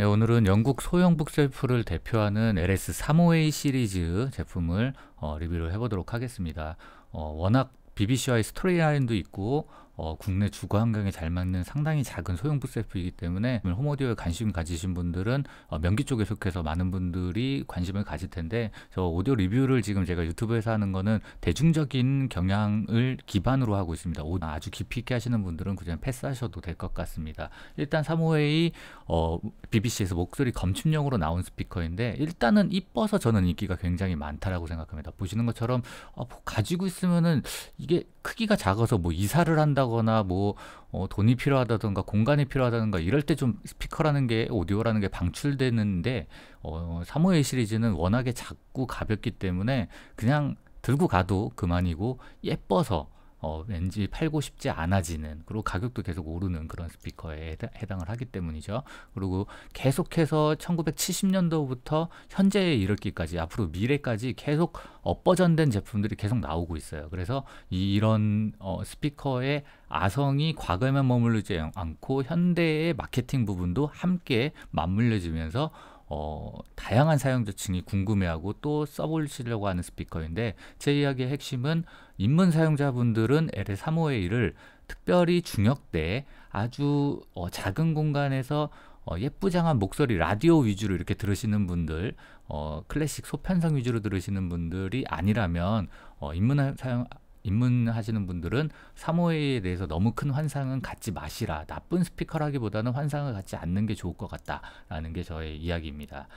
네, 오늘은 영국 소형 북셀프를 대표하는 LS35A 시리즈 제품을 어, 리뷰를 해보도록 하겠습니다. 어, 워낙 BBC와의 스토리라인도 있고 어, 국내 주거 환경에 잘 맞는 상당히 작은 소형 부세프이기 때문에 음, 홈오디오에 관심 가지신 분들은 어, 명기 쪽에 속해서 많은 분들이 관심을 가질 텐데 저 오디오 리뷰를 지금 제가 유튜브에서 하는 거는 대중적인 경향을 기반으로 하고 있습니다. 오, 아주 깊이 있게 하시는 분들은 그냥 패스하셔도 될 것 같습니다. 일단 사모웨이 어, BBC에서 목소리 검침용으로 나온 스피커인데 일단은 이뻐서 저는 인기가 굉장히 많다라고 생각합니다. 보시는 것처럼 어, 뭐 가지고 있으면은 이게 크기가 작아서 뭐 이사를 한다거나 뭐 어, 돈이 필요하다던가 공간이 필요하다던가 이럴 때 좀 스피커라는 게 오디오라는 게 방출되는데 어, 3호의 시리즈는 워낙에 작고 가볍기 때문에 그냥 들고 가도 그만이고 예뻐서 어, 왠지 팔고 싶지 않아지는 그리고 가격도 계속 오르는 그런 스피커에 해당을 하기 때문이죠. 그리고 계속해서 1970년도부터 현재에 이르기까지 앞으로 미래까지 계속 업버전된 제품들이 계속 나오고 있어요. 그래서 이, 런 어, 스피커의 아성이 과거에만 머물르지 않고 현대의 마케팅 부분도 함께 맞물려지면서 어, 다양한 사용자층이 궁금해하고 또 써보시려고 하는 스피커인데 제 이야기의 핵심은 인문 사용자분들은 LL35의 를 특별히 중역때 아주 어, 작은 공간에서 어, 예쁘장한 목소리 라디오 위주로 이렇게 들으시는 분들 어, 클래식 소편성 위주로 들으시는 분들이 아니라면 어, 인문 사용 입문하시는 분들은 3호에 대해서 너무 큰 환상은 갖지 마시라. 나쁜 스피커라기보다는 환상을 갖지 않는 게 좋을 것 같다라는 게 저의 이야기입니다.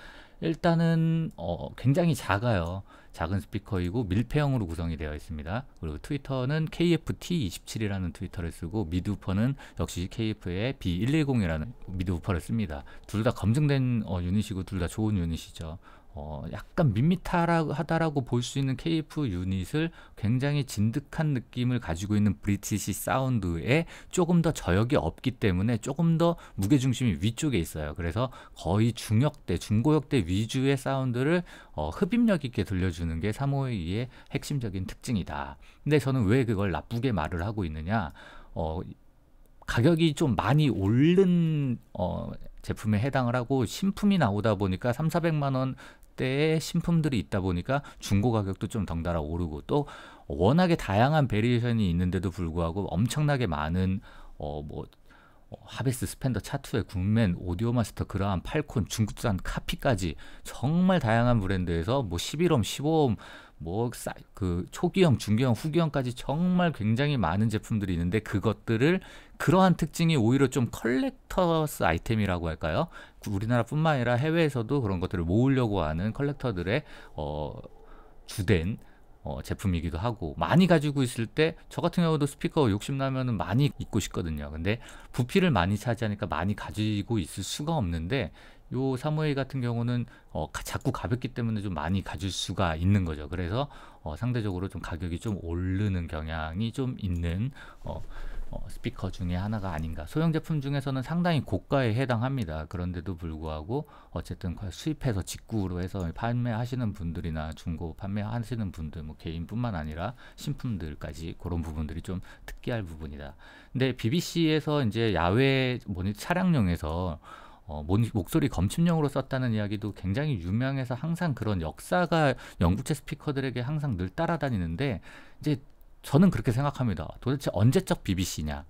일단은 어, 굉장히 작아요. 작은 스피커이고 밀폐형으로 구성이 되어 있습니다. 그리고 트위터는 KFT27이라는 트위터를 쓰고 미드우퍼는 역시 KF의 B110이라는 미드우퍼를 씁니다. 둘 다 검증된 어, 유닛이고 둘 다 좋은 유닛이죠. 어, 약간 밋밋하다라고 볼 수 있는 KF 유닛을 굉장히 진득한 느낌을 가지고 있는 브리티시 사운드에 조금 더 저역이 없기 때문에 조금 더 무게중심이 위쪽에 있어요. 그래서 거의 중역대, 중고역대 위주의 사운드를 어, 흡입력 있게 들려주는 게 352의 핵심적인 특징이다. 근데 저는 왜 그걸 나쁘게 말을 하고 있느냐. 어, 가격이 좀 많이 오른 어, 제품에 해당을 하고 신품이 나오다 보니까 3, 400만 원 때의 신품들이 있다 보니까 중고 가격도 좀 덩달아 오르고 또 워낙에 다양한 베리에이션이 있는데도 불구하고 엄청나게 많은 어뭐 어, 하베스 스펜더 차트에 국맨 오디오 마스터 그라함 팔콘 중국산 카피까지 정말 다양한 브랜드에서 뭐1 1옴1 5옴 뭐그 초기형, 중기형, 후기형까지 정말 굉장히 많은 제품들이 있는데 그것들을 그러한 특징이 오히려 좀 컬렉터스 아이템이라고 할까요? 우리나라뿐만 아니라 해외에서도 그런 것들을 모으려고 하는 컬렉터들의 어, 주된 어, 제품이기도 하고 많이 가지고 있을 때 저 같은 경우도 스피커 욕심나면 많이 입고 싶거든요 근데 부피를 많이 차지하니까 많이 가지고 있을 수가 없는데 요 사무웨이 같은 경우는 어, 가, 자꾸 가볍기 때문에 좀 많이 가질 수가 있는 거죠 그래서 어, 상대적으로 좀 가격이 좀 오르는 경향이 좀 있는 어, 어, 스피커 중에 하나가 아닌가. 소형 제품 중에서는 상당히 고가에 해당합니다. 그런데도 불구하고 어쨌든 수입해서 직구로 해서 판매하시는 분들이나 중고 판매하시는 분들, 뭐 개인뿐만 아니라 신품들까지 그런 부분들이 좀특기할 부분이다. 근데 BBC에서 이제 야외 모니 차량용에서 어, 목소리 검침용으로 썼다는 이야기도 굉장히 유명해서 항상 그런 역사가 영국체 스피커들에게 항상 늘 따라다니는데 이제 저는 그렇게 생각합니다. 도대체 언제적 BBC냐?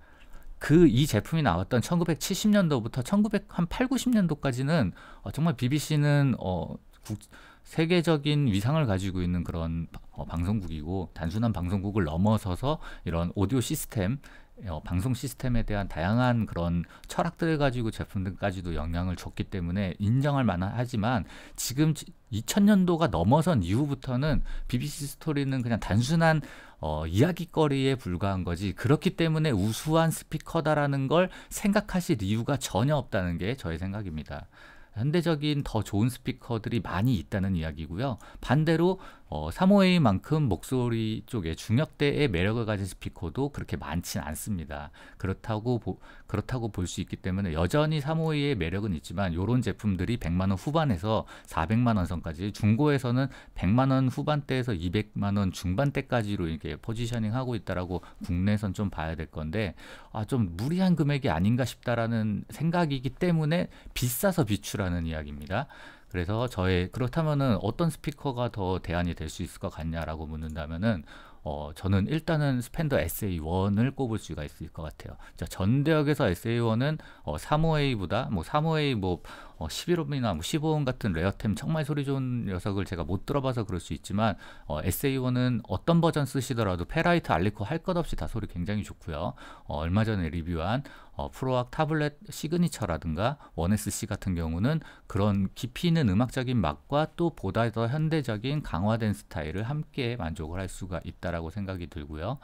그 이 제품이 나왔던 1970년도부터 1 9 8 0년도까지는 어, 정말 BBC는 어, 국, 세계적인 위상을 가지고 있는 그런 어, 방송국이고 단순한 방송국을 넘어서서 이런 오디오 시스템 어, 방송 시스템에 대한 다양한 그런 철학들을 가지고 제품들까지도 영향을 줬기 때문에 인정할 만하지만 지금 2000년도가 넘어선 이후부터는 BBC 스토리는 그냥 단순한 어, 이야기거리에 불과한 거지 그렇기 때문에 우수한 스피커다라는 걸 생각하실 이유가 전혀 없다는 게 저의 생각입니다. 현대적인 더 좋은 스피커들이 많이 있다는 이야기고요. 반대로 어, 3호A만큼 목소리 쪽에 중역대의 매력을 가진 스피커도 그렇게 많진 않습니다. 그렇다고 그렇다고 볼 수 있기 때문에 여전히 3호A의 매력은 있지만 이런 제품들이 100만 원 후반에서 400만 원 선까지 중고에서는 100만 원 후반대에서 200만 원 중반대까지로 이렇게 포지셔닝 하고 있다라고 국내선 좀 봐야 될 건데 아좀 무리한 금액이 아닌가 싶다라는 생각이기 때문에 비싸서 비추라는 이야기입니다. 그래서 저의 그렇다면은 어떤 스피커가 더 대안이 될 수 있을 것 같냐라고 묻는다면은 어, 저는 일단은 스펜더 SA1을 꼽을 수가 있을 것 같아요. 자, 전 대역에서 SA1은 어, 35A보다 뭐 35A 뭐 어, 11원이나 15원 뭐 같은 레어템 정말 소리 좋은 녀석을 제가 못 들어봐서 그럴 수 있지만 어, SA1은 어떤 버전 쓰시더라도 페라이트 알리코 할 것 없이 다 소리 굉장히 좋고요. 어, 얼마 전에 리뷰한 어, 프로악 타블렛 시그니처라든가 1SC 같은 경우는 그런 깊이 있는 음악적인 맛과 또 보다 더 현대적인 강화된 스타일을 함께 만족을 할 수가 있다라고 생각이 들고요.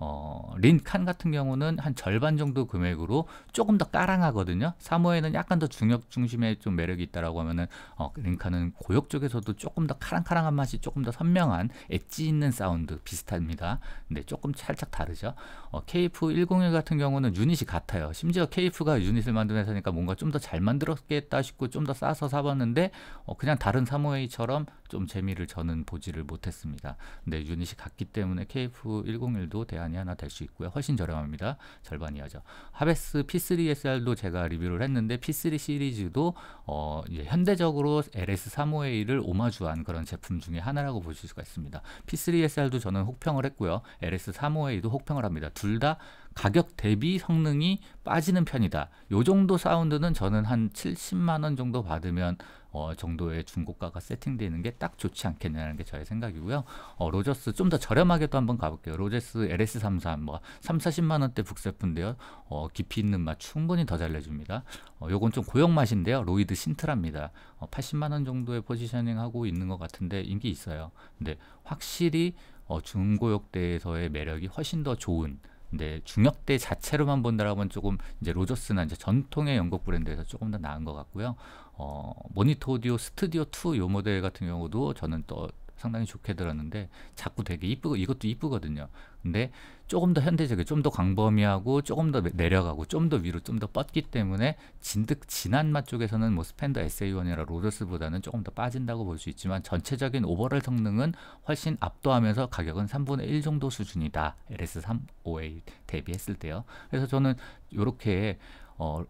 어, 린칸 같은 경우는 한 절반 정도 금액으로 조금 더 까랑하거든요. 사모예는 약간 더 중력 중심의 좀 매력이 있다라고 하면은 어, 린칸은 고역 쪽에서도 조금 더 카랑카랑한 맛이 조금 더 선명한 엣지 있는 사운드 비슷합니다. 근데 조금 살짝 다르죠. 어, KF101 같은 경우는 유닛이 같아요. 심지어 KF가 유닛을 만든 회사니까 뭔가 좀 더 잘 만들었겠다 싶고 좀 더 싸서 사봤는데 어, 그냥 다른 사모이처럼 좀 재미를 저는 보지를 못했습니다. 근데 유닛이 같기 때문에 KF101도 대안이 하나 될 수 있고요. 훨씬 저렴합니다. 절반 이하죠. 하베스 P3SR도 제가 리뷰를 했는데 P3 시리즈도 어, 이제 현대적으로 LS35A를 오마주한 그런 제품 중에 하나라고 보실 수가 있습니다. P3SR도 저는 혹평을 했고요. LS35A도 혹평을 합니다. 둘 다 가격 대비 성능이 빠지는 편이다. 요 정도 사운드는 저는 한 70만 원 정도 받으면 어, 정도의 중고가가 세팅되는 게 딱 좋지 않겠냐는 게 저의 생각이고요. 어, 로저스 좀 더 저렴하게 또 한번 가볼게요. 로저스 LS33 뭐 3, 40만 원대 북세프인데요. 어, 깊이 있는 맛 충분히 더 잘 내줍니다. 어, 요건 좀 고형 맛인데요. 로이드 신트랍니다. 어, 80만 원 정도의 포지셔닝 하고 있는 것 같은데 인기 있어요. 근데 확실히 어, 중고역대에서의 매력이 훨씬 더 좋은 근데 네, 중역대 자체로만 본다라면 조금 이제 로저스나 이제 전통의 영국 브랜드에서 조금 더 나은 것 같고요. 어, 모니터 오디오 스튜디오 2 요 모델 같은 경우도 저는 또 상당히 좋게 들었는데 자꾸 되게 이쁘고 이것도 이쁘거든요. 근데 조금 더 현대적이 좀더 광범위하고 조금 더 내려가고 좀 더 위로 좀 더 뻗기 때문에 진득 진한 맛 쪽에서는 뭐 스펜더 SA1이나 로저스보다는 조금 더 빠진다고 볼 수 있지만 전체적인 오버럴 성능은 훨씬 압도하면서 가격은 3분의 1 정도 수준이다. LS35A 대비했을 때요. 그래서 저는 이렇게 어,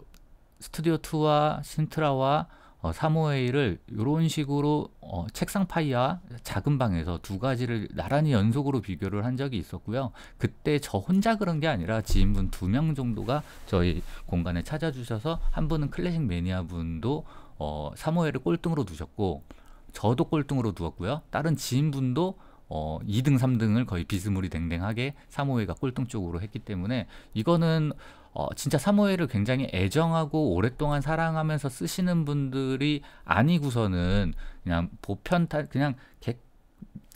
스튜디오 2와 신트라와 어, 사모웨이를 이런 식으로 어, 책상 파이와 작은 방에서 두 가지를 나란히 연속으로 비교를 한 적이 있었고요. 그때 저 혼자 그런 게 아니라 지인분 두 명 정도가 저희 공간에 찾아주셔서 한 분은 클래식 매니아 분도 어, 사모웨를 꼴등으로 두셨고 저도 꼴등으로 두었고요. 다른 지인분도 어, 2등, 3등을 거의 비스무리 댕댕하게 사모웨가 꼴등 쪽으로 했기 때문에 이거는 어, 진짜 사무엘을 굉장히 애정하고 오랫동안 사랑하면서 쓰시는 분들이 아니고서는 그냥 보편 타 그냥 개,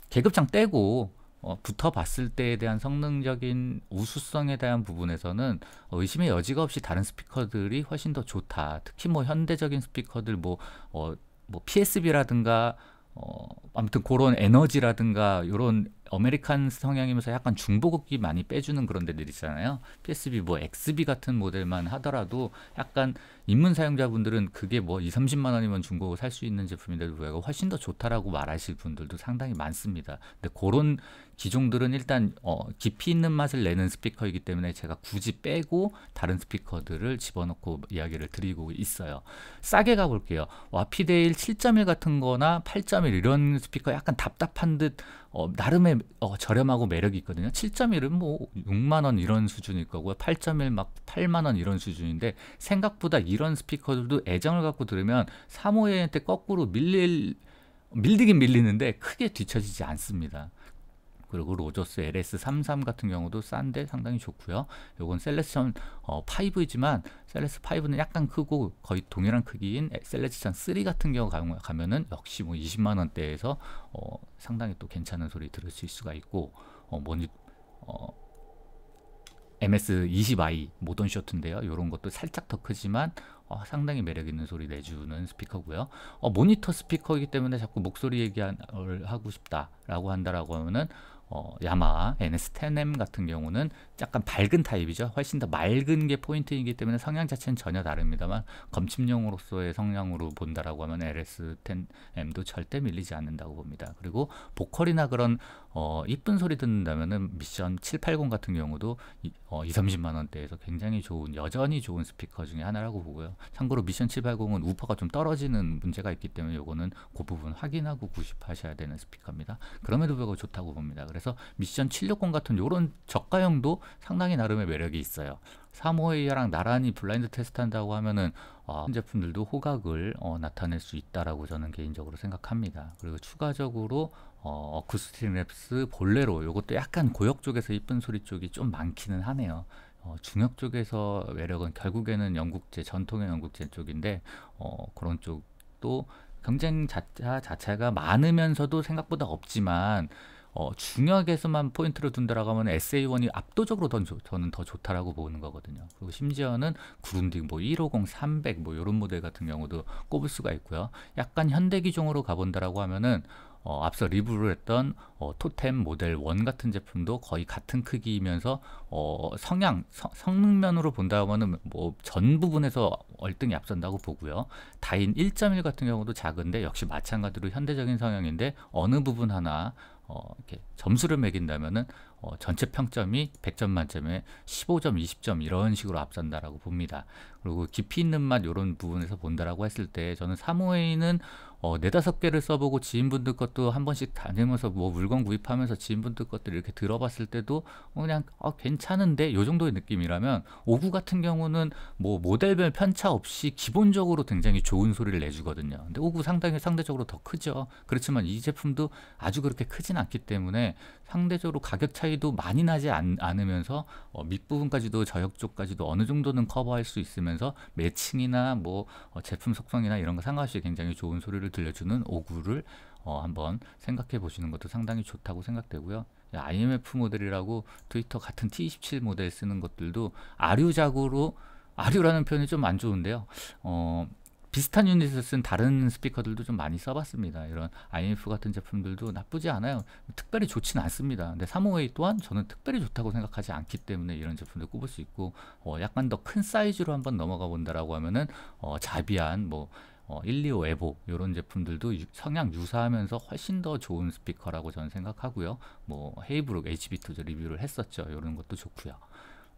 계급장 떼고 어, 붙어봤을 때에 대한 성능적인 우수성에 대한 부분에서는 어, 의심의 여지가 없이 다른 스피커들이 훨씬 더 좋다. 특히 뭐 현대적인 스피커들 뭐, 어, 뭐 PSB라든가 어, 아무튼 그런 에너지라든가 이런 아메리칸 성향이면서 약간 중보급기 많이 빼주는 그런 데들 있잖아요. PSB 뭐 XB 같은 모델만 하더라도 약간 입문 사용자분들은 그게 뭐 2, 30만 원이면 중고 로살 수 있는 제품인데도 불구하고 훨씬 더 좋다라고 말하실 분들도 상당히 많습니다. 근데 그런 기종들은 일단 어, 깊이 있는 맛을 내는 스피커이기 때문에 제가 굳이 빼고 다른 스피커들을 집어넣고 이야기를 드리고 있어요. 싸게 가볼게요. 와피데일 7.1 같은 거나 8.1 이런 스피커 약간 답답한 듯 어, 나름의 어, 저렴하고 매력이 있거든요. 7.1은 뭐 6만 원 이런 수준일 거고요. 8.1 막 8만 원 이런 수준인데 생각보다 이런 스피커들도 애정을 갖고 들으면 3호에한테 거꾸로 밀릴 밀리긴 밀리는데 크게 뒤처지지 않습니다. 그리고 그 로저스 LS33 같은 경우도 싼데 상당히 좋고요. 요건 셀렉션 어, 5이지만 셀렉스 5는 약간 크고 거의 동일한 크기인 셀렉션 3 같은 경우 가면은 역시 뭐 20만 원대에서 어, 상당히 또 괜찮은 소리 들으실 수가 있고 어, 뭐니 어, MS20i 모던 쇼트인데요. 요런 것도 살짝 더 크지만 어, 상당히 매력 있는 소리 내주는 스피커고요. 어, 모니터 스피커이기 때문에 자꾸 목소리 얘기하고 싶다라고 한다라고 하면은 어, 야마 NS10M 같은 경우는 약간 밝은 타입이죠. 훨씬 더 맑은 게 포인트이기 때문에 성향 자체는 전혀 다릅니다만 검침용으로서의 성향으로 본다라고 하면 LS10M도 절대 밀리지 않는다고 봅니다. 그리고 보컬이나 그런 어, 이쁜 소리 듣는다면은 미션 780 같은 경우도 이, 어, 2, 30만 원대에서 굉장히 좋은 여전히 좋은 스피커 중에 하나라고 보고요. 참고로 미션 780은 우퍼가 좀 떨어지는 문제가 있기 때문에 요거는 그 부분 확인하고 구입하셔야 되는 스피커입니다. 그럼에도 불구하고 좋다고 봅니다. 그래서 그서 미션 760 같은 요런 저가형도 상당히 나름의 매력이 있어요. 3호이랑 나란히 블라인드 테스트한다고 하면은 어, 제품들도 호각을 어, 나타낼 수 있다라고 저는 개인적으로 생각합니다. 그리고 추가적으로 어, 어쿠스틱 랩스 본래로 요것도 약간 고역 쪽에서 이쁜 소리 쪽이 좀 많기는 하네요. 어, 중역 쪽에서 매력은 결국에는 영국제 전통의 영국제 쪽인데 어, 그런 쪽도 경쟁 자차 자체가 많으면서도 생각보다 없지만 어, 중하게서만 포인트를 둔다라고 하면 SA1이 압도적으로 더, 저는 더 좋다라고 보는 거거든요. 그리고 심지어는 구룬딩 뭐 150, 300 뭐 이런 모델 같은 경우도 꼽을 수가 있고요. 약간 현대 기종으로 가본다라고 하면은 어, 앞서 리뷰를 했던 어, 토템 모델 1 같은 제품도 거의 같은 크기이면서 어, 성향, 서, 성능면으로 본다면은 뭐 전 부분에서 월등히 앞선다고 보고요. 다인 1.1 같은 경우도 작은데 역시 마찬가지로 현대적인 성향인데 어느 부분 하나 어, 이렇게 점수를 매긴다면은 어, 전체 평점이 100점 만점에 15점, 20점 이런 식으로 앞선다라고 봅니다. 그리고 깊이 있는 맛 이런 부분에서 본다라고 했을 때 저는 3호에는 어, 네다섯 개를 써보고 지인분들 것도 한 번씩 다니면서 뭐 물건 구입하면서 지인분들 것들 이렇게 들어봤을 때도 어, 그냥 어, 괜찮은데 요 정도의 느낌이라면 오구 같은 경우는 뭐 모델별 편차 없이 기본적으로 굉장히 좋은 소리를 내주거든요. 근데 5구 상당히 상대적으로 더 크죠. 그렇지만 이 제품도 아주 그렇게 크진 않기 때문에 상대적으로 가격 차이도 많이 나지 않, 으면서 어, 밑부분까지도 저역 쪽까지도 어느 정도는 커버할 수 있으면서 매칭이나 뭐 어, 제품 속성이나 이런 거 상관없이 굉장히 좋은 소리를 들려주는 오구를 어, 한번 생각해 보시는 것도 상당히 좋다고 생각되고요. IMF 모델이라고 트위터 같은 T27 모델 쓰는 것들도 아류작으로 아류라는 표현이 좀 안 좋은데요. 어, 비슷한 유닛을 쓴 다른 스피커들도 좀 많이 써봤습니다. 이런 IMF 같은 제품들도 나쁘지 않아요. 특별히 좋진 않습니다. 근데 사모웨이 또한 저는 특별히 좋다고 생각하지 않기 때문에 이런 제품들 꼽을 수 있고 어, 약간 더 큰 사이즈로 한번 넘어가 본다라고 하면은 어, 자비한 뭐 어, 125 에보 이런 제품들도 유, 성향 유사하면서 훨씬 더 좋은 스피커라고 저는 생각하고요. 뭐 헤이브룩 HB2 리뷰를 했었죠. 이런 것도 좋고요.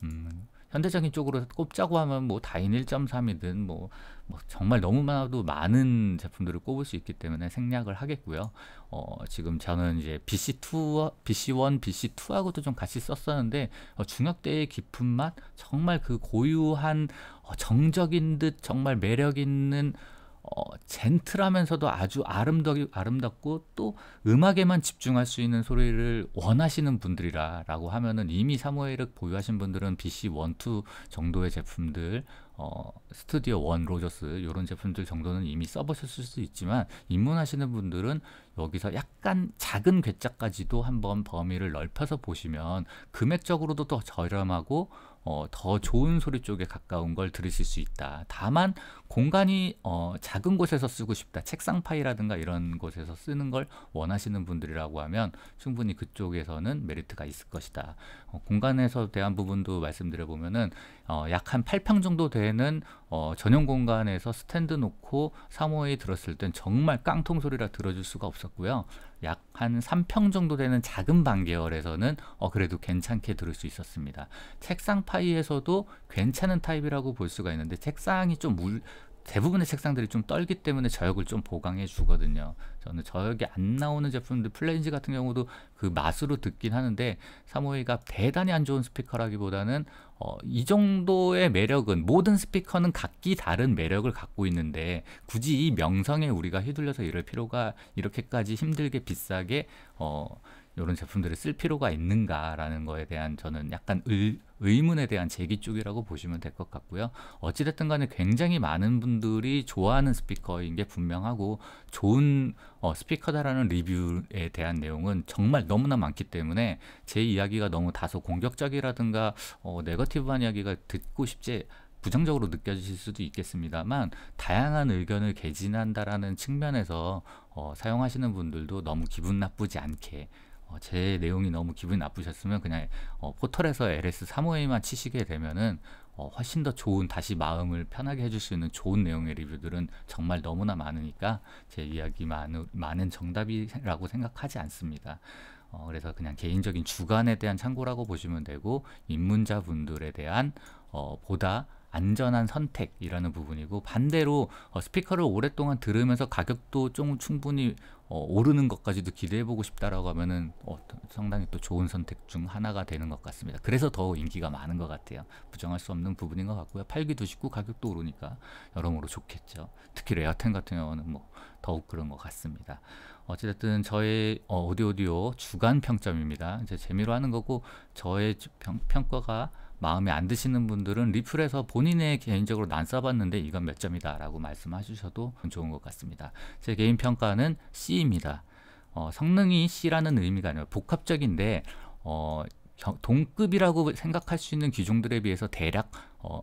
음, 현대적인 쪽으로 꼽자고 하면 뭐 다인 1.3이든 뭐, 뭐 정말 너무 많아도 많은 제품들을 꼽을 수 있기 때문에 생략을 하겠고요. 어, 지금 저는 이제 BC2, BC1, BC2하고도 좀 같이 썼었는데 어, 중역대의 깊은 맛, 정말 그 고유한 어, 정적인 듯 정말 매력 있는 어, 젠틀하면서도 아주 아름답, 아름답고 또 음악에만 집중할 수 있는 소리를 원하시는 분들이라라고 하면은 이미 사무엘을 보유하신 분들은 BC 1, 2 정도의 제품들 어, 스튜디오 원 로저스 이런 제품들 정도는 이미 써보셨을 수 있지만 입문하시는 분들은 여기서 약간 작은 괴짜까지도 한번 범위를 넓혀서 보시면 금액적으로도 더 저렴하고 어, 더 좋은 소리 쪽에 가까운 걸 들으실 수 있다. 다만 공간이 어, 작은 곳에서 쓰고 싶다. 책상 파이라든가 이런 곳에서 쓰는 걸 원하시는 분들이라고 하면 충분히 그쪽에서는 메리트가 있을 것이다. 어, 공간에서 대한 부분도 말씀드려 보면은 어, 약한 8평 정도 되는 어, 전용 공간에서 스탠드 놓고 3호에 들었을 땐 정말 깡통 소리라 들어줄 수가 없었고요. 약한 3평 정도 되는 작은 반 계열에서는 어 그래도 괜찮게 들을 수 있었습니다. 책상 파이에서도 괜찮은 타입이라고 볼 수가 있는데 책상이 좀 물, 대부분의 색상들이 좀 떨기 때문에 저역을 좀 보강해 주거든요. 저는 저역이 안 나오는 제품들 플랜지 같은 경우도 그 맛으로 듣긴 하는데 352가 대단히 안 좋은 스피커라기보다는 어, 이 정도의 매력은 모든 스피커는 각기 다른 매력을 갖고 있는데 굳이 이 명성에 우리가 휘둘려서 이럴 필요가 이렇게까지 힘들게 비싸게 어, 이런 제품들을 쓸 필요가 있는가라는 거에 대한 저는 약간 의, 의문에 대한 제기 쪽이라고 보시면 될 것 같고요. 어찌됐든 간에 굉장히 많은 분들이 좋아하는 스피커인 게 분명하고 좋은 어, 스피커다라는 리뷰에 대한 내용은 정말 너무나 많기 때문에 제 이야기가 너무 다소 공격적이라든가 어, 네거티브한 이야기가 듣고 싶지 부정적으로 느껴지실 수도 있겠습니다만 다양한 의견을 개진한다라는 측면에서 어, 사용하시는 분들도 너무 기분 나쁘지 않게 어, 제 내용이 너무 기분이 나쁘셨으면 그냥 어, 포털에서 LS35A만 치시게 되면은 어, 훨씬 더 좋은 다시 마음을 편하게 해줄 수 있는 좋은 내용의 리뷰들은 정말 너무나 많으니까 제 이야기 많은, 많은 정답이라고 생각하지 않습니다. 어, 그래서 그냥 개인적인 주관에 대한 참고라고 보시면 되고 입문자분들에 대한 어, 보다 안전한 선택이라는 부분이고 반대로 어, 스피커를 오랫동안 들으면서 가격도 좀 충분히 어, 오르는 것까지도 기대해보고 싶다라고 하면은 어, 상당히 또 좋은 선택 중 하나가 되는 것 같습니다. 그래서 더 인기가 많은 것 같아요. 부정할 수 없는 부분인 것 같고요. 팔기도 쉽고 가격도 오르니까 여러모로 좋겠죠. 특히 레어텐 같은 경우는 뭐 더욱 그런 것 같습니다. 어쨌든 저의 어, 오디오디오 주간 평점입니다. 이제 재미로 하는 거고 저의 평, 평가가 마음에 안 드시는 분들은 리플에서 본인의 개인적으로 난 써봤는데 이건 몇 점이다 라고 말씀해 주셔도 좋은 것 같습니다. 제 개인 평가는 C입니다. 어, 성능이 C라는 의미가 아니라 복합적인데 어, 동급이라고 생각할 수 있는 기종들에 비해서 대략 어,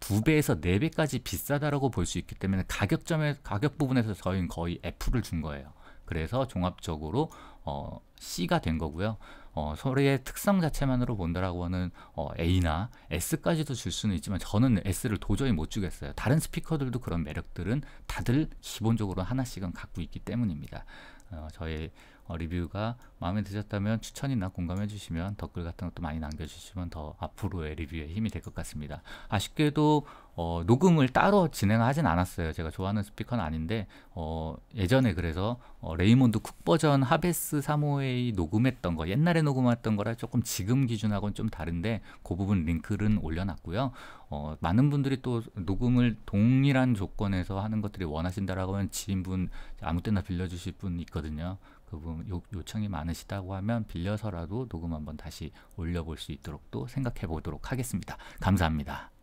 2배에서 4배까지 비싸다라고 볼 수 있기 때문에 가격점의 가격 부분에서 저희는 거의 F를 준 거예요. 그래서 종합적으로 어, C가 된 거고요. 어, 소리의 특성 자체만으로 본다라고는 어, A나 S까지도 줄 수는 있지만 저는 S를 도저히 못 주겠어요. 다른 스피커들도 그런 매력들은 다들 기본적으로 하나씩은 갖고 있기 때문입니다. 어, 저희 어, 리뷰가 마음에 드셨다면 추천이나 공감해 주시면 댓글 같은 것도 많이 남겨주시면 더 앞으로의 리뷰에 힘이 될 것 같습니다. 아쉽게도 어, 녹음을 따로 진행하진 않았어요. 제가 좋아하는 스피커는 아닌데 어, 예전에 그래서 어, 레이몬드 쿡 버전 하베스 3호이 녹음했던 거 옛날에 녹음했던 거랑 조금 지금 기준하고는 좀 다른데 그 부분 링크는 올려놨고요. 어, 많은 분들이 또 녹음을 동일한 조건에서 하는 것들이 원하신다라고 하면 지인분 아무 때나 빌려주실 분 있거든요. 그분 요, 요청이 많으시다고 하면 빌려서라도 녹음 한번 다시 올려볼 수 있도록 또 생각해 보도록 하겠습니다. 감사합니다.